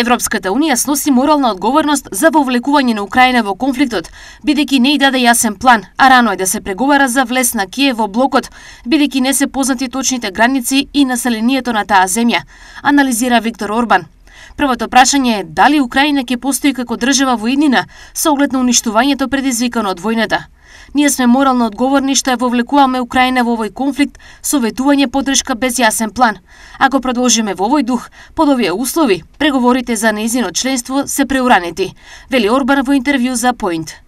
Европската Унија сноси морална одговорност за вовлекување на Украина во конфликтот, бидејќи не и даде јасен план, а рано е да се преговара за влез на Киев во блокот, бидејќи не се познати точните граници и населението на таа земја, анализира Виктор Орбан. Првото прашање е дали Украина ќе постои како држава во иднина со оглед на уништувањето предизвикано од војната. Ние сме морално одговорни што ја вовлекуваме Украина во овој конфликт со ветување поддршка без јасен план. Ако продолжиме во овој дух, под овие услови, преговорите за неизино членство се преуранети, вели Орбан во интервју за Point.